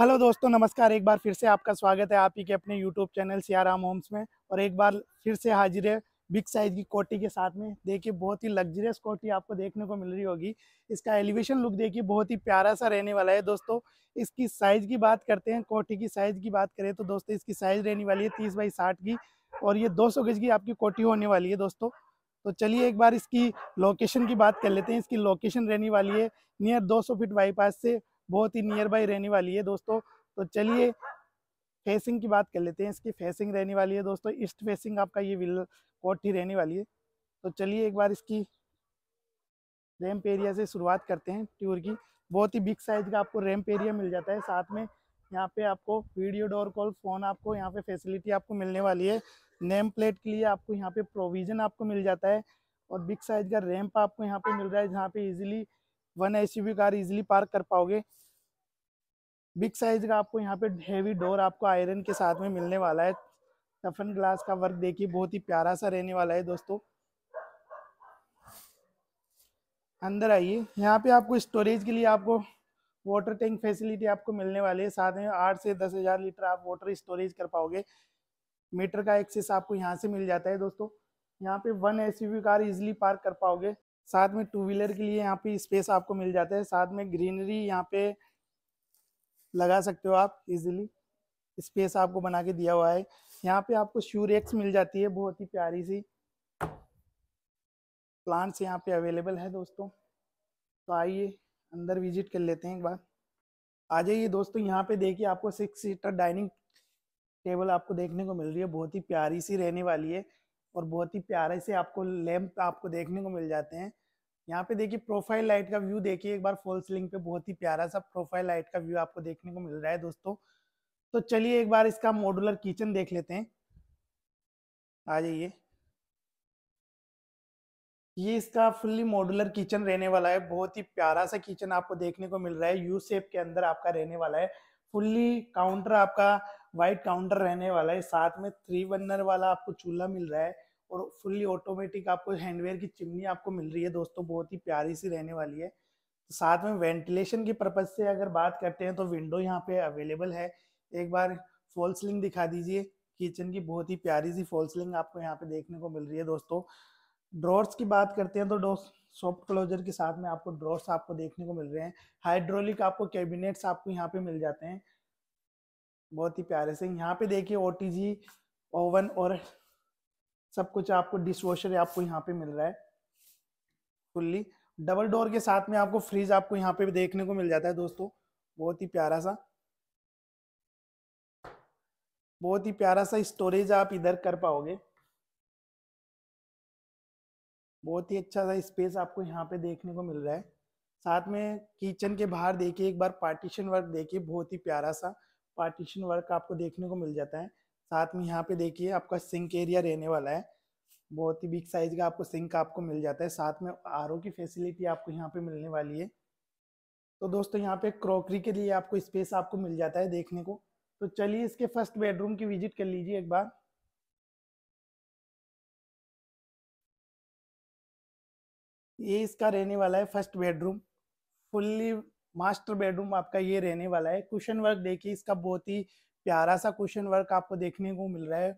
hello दोस्तों नमस्कार एक बार फिर से आपका स्वागत है आप ही के अपने यूट्यूब चैनल सियाराम होम्स में और एक बार फिर से हाजिर है बिग साइज की कोटी के साथ में देखिए बहुत ही लग्जरियस कोटी आपको देखने को मिल रही होगी इसका एलिवेशन लुक देखिए बहुत ही प्यारा सा रहने वाला है दोस्तों इसकी साइज़ की बात करते हैं कोटी की साइज़ की बात करें तो दोस्तों इसकी साइज़ रहने वाली है तीस बाई साठ की और ये दो सौ गज की आपकी कोटी होने वाली है दोस्तों तो चलिए एक बार इसकी लोकेशन की बात कर लेते हैं इसकी लोकेशन रहने वाली है नियर दो सौ फीट बाईपास से बहुत ही नियर बाई रहने वाली है दोस्तों तो चलिए फेसिंग की बात कर लेते हैं इसकी फेसिंग रहने वाली है दोस्तों ईस्ट फेसिंग आपका ये विल कोठी रहने वाली है तो चलिए एक बार इसकी रैम्प एरिया से शुरुआत करते हैं टूर की बहुत ही बिग साइज का आपको रैम्प एरिया मिल जाता है साथ में यहाँ पे आपको वीडियो डोर कॉल फ़ोन आपको यहाँ पे फैसिलिटी आपको मिलने वाली है नेम प्लेट के लिए आपको यहाँ पे प्रोविज़न आपको मिल जाता है और बिग साइज का रैम्प आपको यहाँ पे मिल रहा है जहाँ पे easily one S car easily park कर पाओगे बिग साइज का आपको यहाँ पे हेवी डोर आपको आयरन के साथ में मिलने वाला है टफन ग्लास का वर्क देखिए बहुत ही प्यारा सा रहने वाला है दोस्तों अंदर आइए यहाँ पे आपको स्टोरेज के लिए आपको वाटर टैंक फैसिलिटी आपको मिलने वाली है साथ में आठ से दस हज़ार लीटर आप वाटर स्टोरेज कर पाओगे मीटर का एक्सेस आपको यहाँ से मिल जाता है दोस्तों यहाँ पे one S car easily park कर पाओगे साथ में टू व्हीलर के लिए यहाँ पे स्पेस आपको मिल जाता है साथ में ग्रीनरी यहाँ पे लगा सकते हो आप इजीली स्पेस आपको बना के दिया हुआ है यहाँ पे आपको शू रेक्स मिल जाती है बहुत ही प्यारी सी प्लांट्स यहाँ पे अवेलेबल है दोस्तों तो आइए अंदर विजिट कर लेते हैं एक बार आ जाइए दोस्तों यहाँ पे देखिए आपको सिक्स सीटर डाइनिंग टेबल आपको देखने को मिल रही है बहुत ही प्यारी सी रहने वाली है और बहुत ही प्यारे से आपको लैम्प आपको देखने को मिल जाते हैं यहाँ पे देखिए प्रोफाइल लाइट का व्यू देखिए एक बार फॉल सीलिंग पे बहुत ही प्यारा सा प्रोफाइल लाइट का व्यू आपको देखने को मिल रहा है दोस्तों तो चलिए एक बार इसका मॉडुलर किचन देख लेते हैं आ जाइए ये इसका फुल्ली मॉडुलर किचन रहने वाला है बहुत ही प्यारा सा किचन आपको देखने को मिल रहा है यू सेप के अंदर आपका रहने वाला है फुल्ली काउंटर आपका व्हाइट काउंटर रहने वाला है साथ में थ्री बर्नर वाला आपको चूल्हा मिल रहा है और फुल्ली ऑटोमेटिक आपको हैंडवेयर की चिमनी आपको मिल रही है दोस्तों बहुत ही प्यारी सी रहने वाली है तो साथ में वेंटिलेशन की पर्पज से अगर बात करते हैं तो विंडो यहाँ पे अवेलेबल है एक बार फॉल सीलिंग दिखा दीजिए किचन की बहुत ही प्यारी सी फॉल सीलिंग आपको यहाँ पे देखने को मिल रही है दोस्तों ड्रॉर्स की बात करते हैं तो सॉफ्ट क्लोजर के साथ में आपको ड्रॉर्स आपको देखने को मिल रहे हैं हाइड्रोलिक आपको कैबिनेट्स आपको यहाँ पे मिल जाते हैं बहुत ही प्यारे से यहाँ पे देखिए ओ ओवन और सब कुछ आपको डिश वॉशर आपको यहाँ पे मिल रहा है फुल्ली डबल डोर के साथ में आपको फ्रिज आपको यहाँ पे भी देखने को मिल जाता है दोस्तों बहुत ही प्यारा सा बहुत ही प्यारा सा स्टोरेज आप इधर कर पाओगे बहुत ही अच्छा सा स्पेस आपको यहाँ पे देखने को मिल रहा है साथ में किचन के बाहर देखिए एक बार पार्टीशन वर्क देखिए बहुत ही प्यारा सा पार्टीशन वर्क आपको देखने को मिल जाता है साथ में यहाँ पे देखिए आपका सिंक एरिया रहने वाला है बहुत ही बिग साइज का आपको सिंक आपको मिल जाता है साथ में आर की फैसिलिटी आपको यहाँ पे मिलने वाली है तो दोस्तों यहाँ पे क्रॉकरी के लिए आपको स्पेस आपको मिल जाता है देखने को तो चलिए इसके फर्स्ट बेडरूम की विजिट कर लीजिए एक बार ये इसका रहने वाला है first bedroom fully master bedroom आपका ये रहने वाला है कुशन वर्क देखिए इसका बहुत ही प्यारा सा क्वेश्चन वर्क आपको देखने को मिल रहा है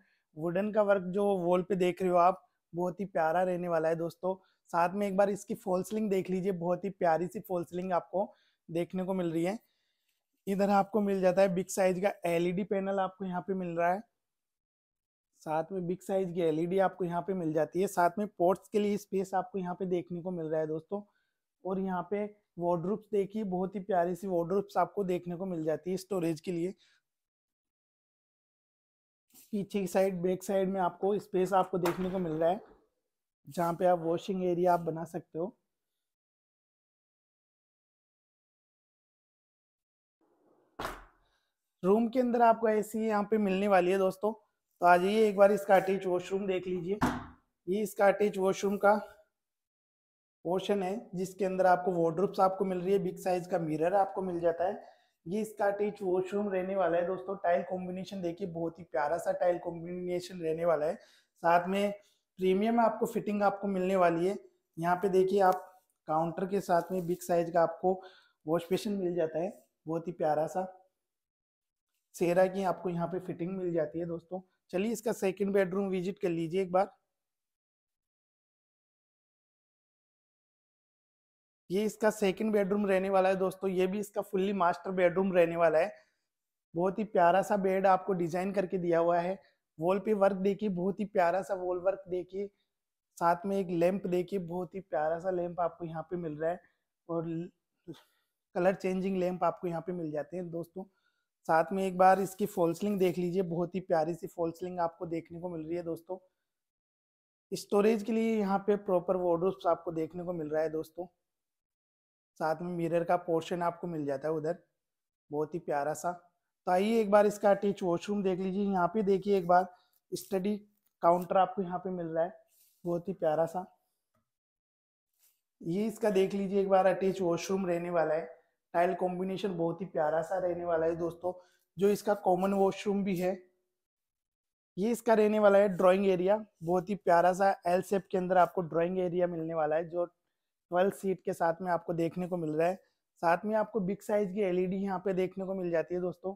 वुडन का वर्क जो वॉल पे देख रहे हो आप बहुत ही प्यारा रहने वाला है दोस्तों साथ में एक बार इसकी फॉल्सलिंग देख लीजिए बहुत ही प्यारी सी फॉल्सलिंग आपको देखने को मिल रही है इधर आपको मिल जाता है बिग साइज का एलईडी पैनल आपको यहाँ पे मिल रहा है साथ में बिग साइज की एलईडी आपको यहाँ पे मिल जाती है साथ में पोर्ट्स के लिए स्पेस आपको यहाँ पे देखने को मिल रहा है दोस्तों और यहाँ पे वार्ड्रोप्स देखिए बहुत ही प्यारी सी वार्ड्रोप्स आपको देखने को मिल जाती है स्टोरेज के लिए पीछे की साइड बैक साइड में आपको स्पेस आपको देखने को मिल रहा है जहाँ पे आप वॉशिंग एरिया आप बना सकते हो रूम के अंदर आपको ऐसी यहाँ पे मिलने वाली है दोस्तों तो आ जाइए एक बार इसका अटैच वॉशरूम देख लीजिए ये इसका अटैच वॉशरूम का पोर्शन है जिसके अंदर आपको वॉड्रूप्स आपको मिल रही है बिग साइज का मिरर आपको मिल जाता है ये इसका अटैच वॉशरूम रहने वाला है दोस्तों टाइल कॉम्बिनेशन देखिए बहुत ही प्यारा सा टाइल कॉम्बिनेशन रहने वाला है साथ में प्रीमियम आपको फिटिंग आपको मिलने वाली है यहाँ पे देखिए आप काउंटर के साथ में बिग साइज का आपको वॉश बेसिन मिल जाता है बहुत ही प्यारा सा सेरा की आपको यहाँ पे फिटिंग मिल जाती है दोस्तों चलिए इसका सेकंड बेडरूम विजिट कर लीजिए एक बार ये इसका सेकंड बेडरूम रहने वाला है दोस्तों ये भी इसका फुल्ली मास्टर बेडरूम रहने वाला है बहुत ही प्यारा सा बेड आपको डिजाइन करके दिया हुआ है वॉल पे वर्क देखिए बहुत ही प्यारा सा वॉल वर्क देखिए साथ में एक लैंप देखिए बहुत ही प्यारा सा लैंप आपको यहाँ पे मिल रहा है और कलर चेंजिंग लैंप आपको यहाँ पे मिल जाते हैं दोस्तों साथ में एक बार इसकी फॉल्सलिंग देख लीजिए बहुत ही प्यारी सी फॉल्सलिंग आपको देखने को मिल रही है दोस्तों स्टोरेज के लिए यहाँ पे प्रॉपर वार्ड्रोप्स आपको देखने को मिल रहा है दोस्तों साथ में मिरर का पोर्शन आपको मिल जाता है उधर बहुत ही प्यारा सा तो आइए एक बार इसका अटैच वॉशरूम देख लीजिए यहाँ पे देखिए एक बार स्टडी काउंटर आपको यहाँ पे मिल रहा है बहुत ही प्यारा सा ये इसका देख लीजिए एक बार अटैच वॉशरूम रहने वाला है टाइल कॉम्बिनेशन बहुत ही प्यारा सा रहने वाला है दोस्तों जो इसका कॉमन वॉशरूम भी है ये इसका रहने वाला है ड्राइंग एरिया बहुत ही प्यारा सा एल सेप के अंदर आपको ड्राइंग एरिया मिलने वाला है जो ट्वेल्थ सीट के साथ में आपको देखने को मिल रहा है साथ में आपको बिग साइज की एलईडी यहाँ पे देखने को मिल जाती है दोस्तों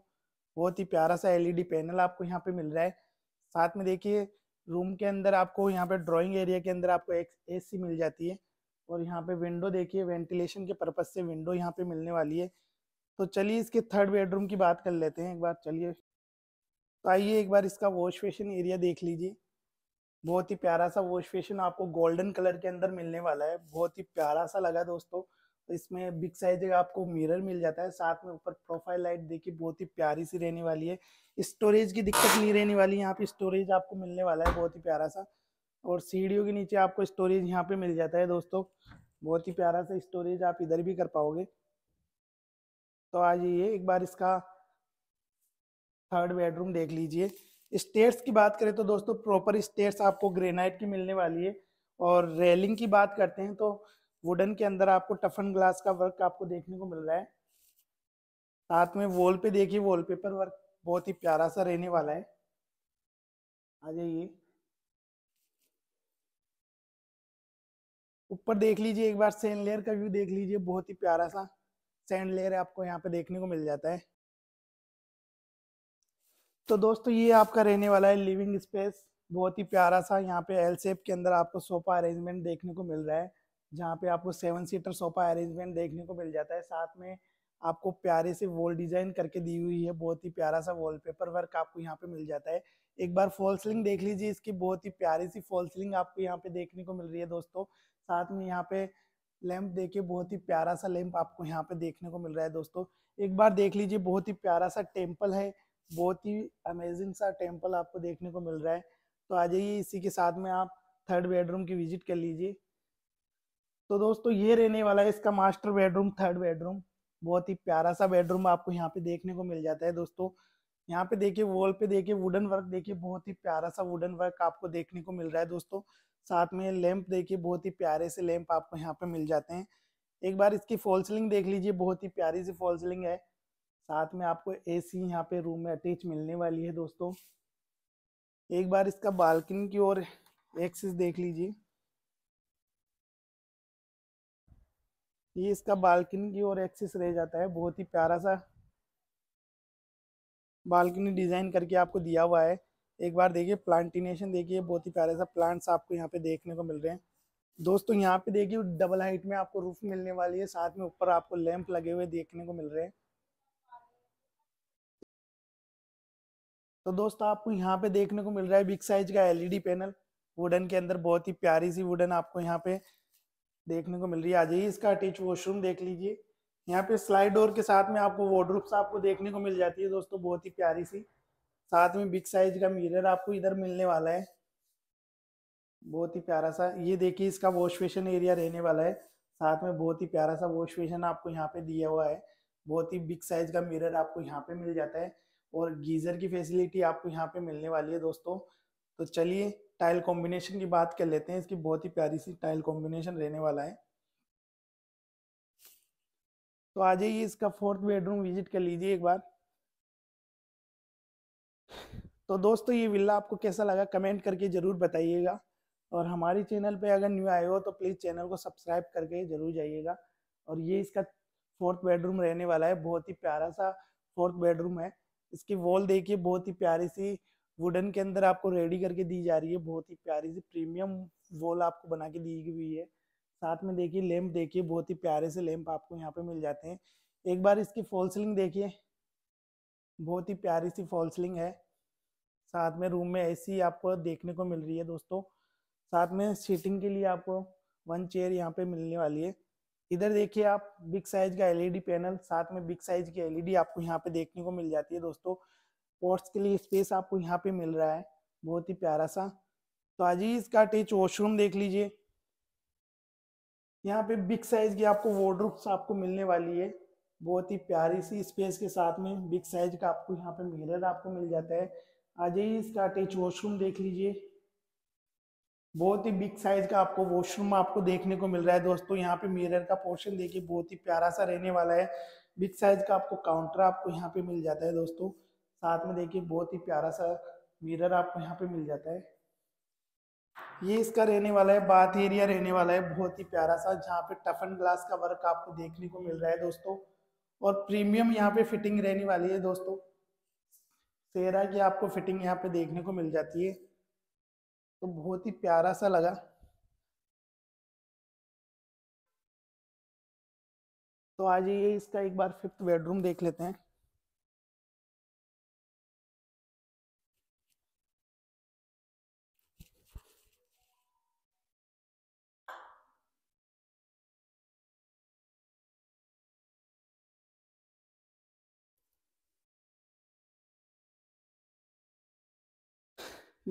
बहुत ही प्यारा सा एलईडी पैनल आपको यहाँ पे मिल रहा है साथ में देखिए रूम के अंदर आपको यहाँ पे ड्राइंग एरिया के अंदर आपको एक एसी मिल जाती है और यहाँ पे विंडो देखिए वेंटिलेशन के पर्पज से विंडो यहाँ पे मिलने वाली है तो चलिए इसके थर्ड बेडरूम की बात कर लेते हैं एक बार चलिए तो आइए एक बार इसका वॉश फेशन एरिया देख लीजिए बहुत ही प्यारा सा वॉश फेशन आपको गोल्डन कलर के अंदर मिलने वाला है बहुत ही प्यारा सा लगा दोस्तों इसमें बिग साइज आपको मिरर मिल जाता है साथ में ऊपर प्रोफाइल लाइट देखिए बहुत ही प्यारी सी रहने वाली है स्टोरेज की दिक्कत नहीं रहने वाली यहाँ पे स्टोरेज आपको मिलने वाला है बहुत ही प्यारा सा और सीढ़ियों के नीचे आपको स्टोरेज यहाँ पे मिल जाता है दोस्तों बहुत ही प्यारा सा स्टोरेज आप इधर भी कर पाओगे तो आ जाइए एक बार इसका थर्ड बेडरूम देख लीजिए स्टेट्स की बात करें तो दोस्तों प्रॉपर स्टेट्स आपको ग्रेनाइट की मिलने वाली है और रेलिंग की बात करते हैं तो वुडन के अंदर आपको टफन ग्लास का वर्क आपको देखने को मिल रहा है साथ में वॉल पे देखिए वॉलपेपर वर्क बहुत ही प्यारा सा रहने वाला है आ जाइए ऊपर देख लीजिए एक बार सैंड लेयर का व्यू देख लीजिए बहुत ही प्यारा सा सैंड लेयर आपको यहाँ पे देखने को मिल जाता है तो दोस्तों ये आपका रहने वाला है लिविंग स्पेस बहुत ही प्यारा सा यहाँ पे एल सेप के अंदर आपको सोफा अरेंजमेंट देखने को मिल रहा है जहाँ पे आपको सेवन सीटर सोफा अरेंजमेंट देखने को मिल जाता है साथ में आपको प्यारे से वॉल डिजाइन करके दी हुई है बहुत ही प्यारा सा वॉलपेपर वर्क आपको यहाँ पे मिल जाता है एक बार फॉल सीलिंग देख लीजिए इसकी बहुत ही प्यारी सी फॉल सीलिंग आपको यहाँ पे देखने को मिल रही है दोस्तों साथ में यहाँ पे लैंप देखिए बहुत ही प्यारा सा लैंप आपको यहाँ पे देखने को मिल रहा है दोस्तों एक बार देख लीजिए बहुत ही प्यारा सा टेम्पल है बहुत ही अमेजिंग सा टेम्पल आपको देखने को मिल रहा है तो आ जाइए इसी के साथ में आप थर्ड बेडरूम की विजिट कर लीजिए तो दोस्तों ये रहने वाला है इसका मास्टर बेडरूम थर्ड बेडरूम बहुत ही प्यारा सा बेडरूम आपको यहाँ पे देखने को मिल जाता है दोस्तों यहाँ पे देखिए वॉल पे देखिए वुडन वर्क देखिए बहुत ही प्यारा सा वुडन वर्क आपको देखने को मिल रहा है दोस्तों साथ में लैंप देखिए बहुत ही प्यारे से लैंप आपको यहाँ पे मिल जाते हैं एक बार इसकी फॉल सीलिंग देख लीजिए बहुत ही प्यारी सी फॉल सीलिंग है साथ में आपको एसी यहाँ पे रूम में अटैच मिलने वाली है दोस्तों एक बार इसका बालकनी की ओर एक्सिस देख लीजिए ये इसका बालकनी की ओर एक्सिस रह जाता है बहुत ही प्यारा सा बालकनी डिज़ाइन करके आपको दिया हुआ है एक बार देखिए प्लांटिनेशन देखिए बहुत ही प्यारा सा प्लांट्स आपको यहाँ पे देखने को मिल रहे हैं दोस्तों यहाँ पे देखिए डबल हाइट में आपको रूफ मिलने वाली है साथ में ऊपर आपको लैंप लगे हुए देखने को मिल रहे हैं तो दोस्तों आपको यहाँ पे देखने को मिल रहा है बिग साइज का एलईडी e पैनल वुडन के अंदर बहुत ही प्यारी सी वुडन आपको यहाँ पे देखने को मिल रही है आ जाइए इसका अटैच वॉशरूम देख लीजिए यहाँ पे स्लाइड डोर के साथ में आपको वॉड्रूप्स आपको देखने को मिल जाती है दोस्तों बहुत ही प्यारी सी साथ में बिग साइज का मिरर आपको इधर मिलने वाला है बहुत ही प्यारा सा ये देखिए इसका वॉश बेसन एरिया रहने वाला है साथ में बहुत ही प्यारा सा वॉश बेसन आपको यहाँ पे दिया हुआ है बहुत ही बिग साइज का मिरर आपको यहाँ पे मिल जाता है और गीज़र की फैसिलिटी आपको यहाँ पे मिलने वाली है दोस्तों तो चलिए टाइल कॉम्बिनेशन की बात कर लेते हैं इसकी बहुत ही प्यारी सी टाइल कॉम्बिनेशन रहने वाला है तो आ जाइए इसका फोर्थ बेडरूम विजिट कर लीजिए एक बार तो दोस्तों ये विल्ला आपको कैसा लगा कमेंट करके ज़रूर बताइएगा और हमारे चैनल पे अगर न्यू आए हो तो प्लीज़ चैनल को सब्सक्राइब करके ज़रूर जाइएगा और ये इसका फोर्थ बेडरूम रहने वाला है बहुत ही प्यारा सा फोर्थ बेडरूम है इसकी वॉल देखिए बहुत ही प्यारी सी वुडन के अंदर आपको रेडी करके दी जा रही है बहुत ही प्यारी सी प्रीमियम वॉल आपको बना के दी हुई है साथ में देखिए लैंप देखिए बहुत ही प्यारे से लैंप आपको यहाँ पे मिल जाते हैं एक बार इसकी फॉल सीलिंग देखिए बहुत ही प्यारी सी फॉल सीलिंग है साथ में रूम में एसी आपको देखने को मिल रही है दोस्तों साथ में सीटिंग के लिए आपको वन चेयर यहाँ पे मिलने वाली है इधर देखिए आप बिग साइज का एलईडी पैनल साथ में बिग साइज की एलईडी आपको यहाँ पे देखने को मिल जाती है दोस्तों पोर्ट्स के लिए स्पेस आपको यहाँ पे मिल रहा है बहुत ही प्यारा सा तो आज ही इसका अटैच वॉशरूम देख लीजिए यहाँ पे बिग साइज की आपको वॉर्ड्रोप्स आपको मिलने वाली है बहुत ही प्यारी सी स्पेस के साथ में बिग साइज का आपको यहाँ पे मिरर आपको मिल जाता है आज ही इसका अटैच वॉशरूम देख लीजिए बहुत ही बिग साइज का आपको वॉशरूम आपको देखने को मिल रहा है दोस्तों यहाँ पे मिरर का पोर्शन देखिए बहुत ही प्यारा सा रहने वाला है बिग साइज का आपको काउंटर आपको यहाँ पे मिल जाता है दोस्तों साथ में देखिए बहुत ही प्यारा सा मिरर आपको यहाँ पे मिल जाता है ये इसका रहने वाला है बाथ एरिया रहने वाला है बहुत ही प्यारा सा जहाँ पे टफन ग्लास का वर्क आपको देखने को मिल रहा है दोस्तों और प्रीमियम यहाँ पे फिटिंग रहने वाली है दोस्तों सेरा की आपको फिटिंग यहाँ पे देखने को मिल जाती है तो बहुत ही प्यारा सा लगा तो आज ये इसका एक बार फिफ्थ बेडरूम देख लेते हैं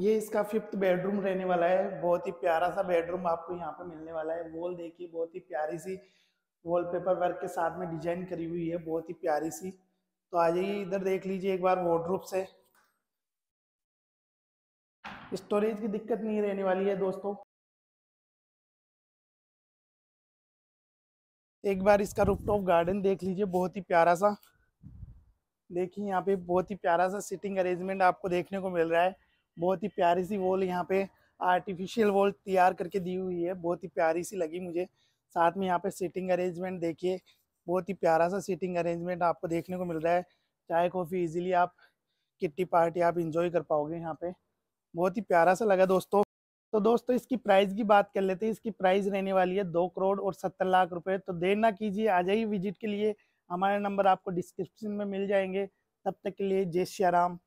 ये इसका फिफ्थ बेडरूम रहने वाला है बहुत ही प्यारा सा बेडरूम आपको यहाँ पे मिलने वाला है वॉल देखिए बहुत ही प्यारी सी वॉलपेपर वर्क के साथ में डिजाइन करी हुई है बहुत ही प्यारी सी तो आ जाइए इधर देख लीजिए एक बार वॉड्रूप से स्टोरेज की दिक्कत नहीं रहने वाली है दोस्तों एक बार इसका रूफटॉप गार्डन देख लीजिए बहुत ही प्यारा सा देखिए यहाँ पे बहुत ही प्यारा सा सिटिंग अरेंजमेंट आपको देखने को मिल रहा है बहुत ही प्यारी सी वॉल यहाँ पे आर्टिफिशियल वॉल तैयार करके दी हुई है बहुत ही प्यारी सी लगी मुझे साथ में यहाँ पे सीटिंग अरेंजमेंट देखिए बहुत ही प्यारा सा सीटिंग अरेंजमेंट आपको देखने को मिल रहा है चाय कॉफ़ी इजीली आप किट्टी पार्टी आप इंजॉय कर पाओगे यहाँ पे बहुत ही प्यारा सा लगा दोस्तों तो दोस्तों इसकी प्राइस की बात कर लेते हैं इसकी प्राइस रहने वाली है दो करोड़ और सत्तर लाख रुपये तो देर ना कीजिए आ जाइए विजिट के लिए हमारे नंबर आपको डिस्क्रिप्शन में मिल जाएंगे तब तक के लिए जय श्री राम